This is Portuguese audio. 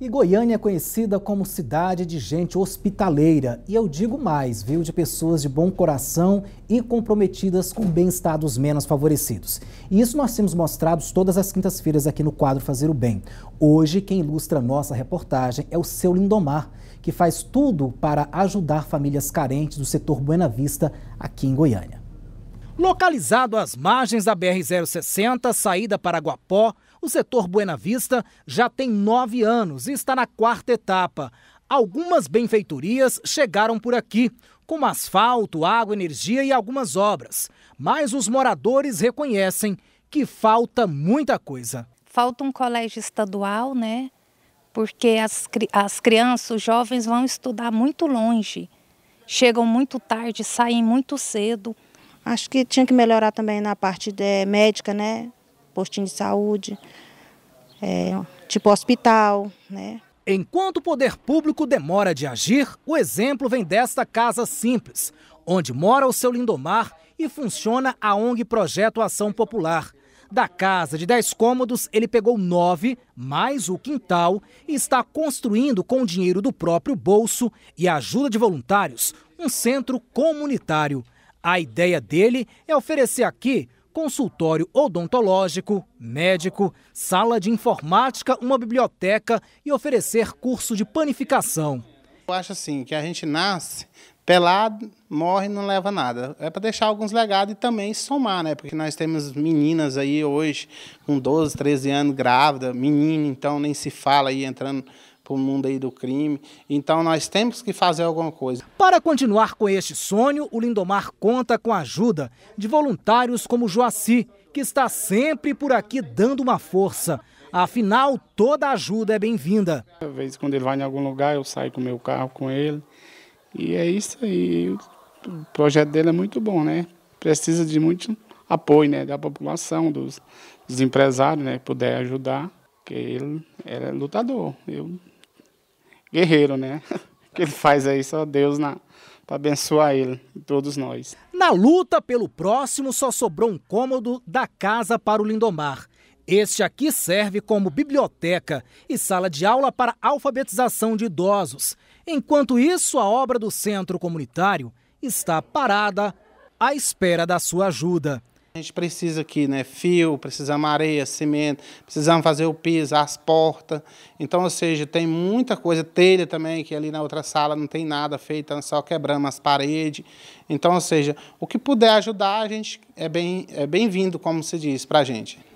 E Goiânia é conhecida como cidade de gente hospitaleira. E eu digo mais, viu, de pessoas de bom coração e comprometidas com o bem-estar dos menos favorecidos. E isso nós temos mostrado todas as quintas-feiras aqui no quadro Fazer o Bem. Hoje, quem ilustra nossa reportagem é o seu Lindomar, que faz tudo para ajudar famílias carentes do setor Buena Vista aqui em Goiânia. Localizado às margens da BR-060, saída para Guapó, o setor Buena Vista já tem nove anos e está na quarta etapa. Algumas benfeitorias chegaram por aqui, como asfalto, água, energia e algumas obras. Mas os moradores reconhecem que falta muita coisa. Falta um colégio estadual, né? Porque as, as crianças, os jovens vão estudar muito longe. Chegam muito tarde, saem muito cedo. Acho que tinha que melhorar também na parte de, eh, médica, né? postinho de saúde, é, tipo hospital, né? Enquanto o poder público demora de agir, o exemplo vem desta casa simples, onde mora o seu Lindomar e funciona a ONG Projeto Ação Popular. Da casa de 10 cômodos, ele pegou nove, mais o quintal, e está construindo com o dinheiro do próprio bolso e a ajuda de voluntários um centro comunitário. A ideia dele é oferecer aqui consultório odontológico, médico, sala de informática, uma biblioteca e oferecer curso de panificação. Eu acho assim, que a gente nasce pelado, morre e não leva nada. É para deixar alguns legados e também somar, né? Porque nós temos meninas aí hoje com 12, 13 anos grávida, menino, então nem se fala aí entrando com o mundo aí do crime. Então nós temos que fazer alguma coisa. Para continuar com este sonho, o Lindomar conta com a ajuda de voluntários como Joaci, que está sempre por aqui dando uma força. Afinal, toda ajuda é bem-vinda. Às vezes quando ele vai em algum lugar, eu saio com o meu carro com ele. E é isso aí. O projeto dele é muito bom, né? Precisa de muito apoio né, da população, dos, dos empresários, né? Puder ajudar, porque ele era lutador. Eu guerreiro, né? que ele faz aí só Deus na para abençoar ele e todos nós. Na luta pelo próximo só sobrou um cômodo da casa para o Lindomar. Este aqui serve como biblioteca e sala de aula para alfabetização de idosos. Enquanto isso, a obra do centro comunitário está parada à espera da sua ajuda. A gente precisa aqui, né, fio, precisamos areia, cimento, precisamos fazer o piso, as portas. Então, ou seja, tem muita coisa, telha também, que ali na outra sala não tem nada feito, então só quebramos as paredes. Então, ou seja, o que puder ajudar, a gente é, é bem-vindo, é bem como se diz, para a gente.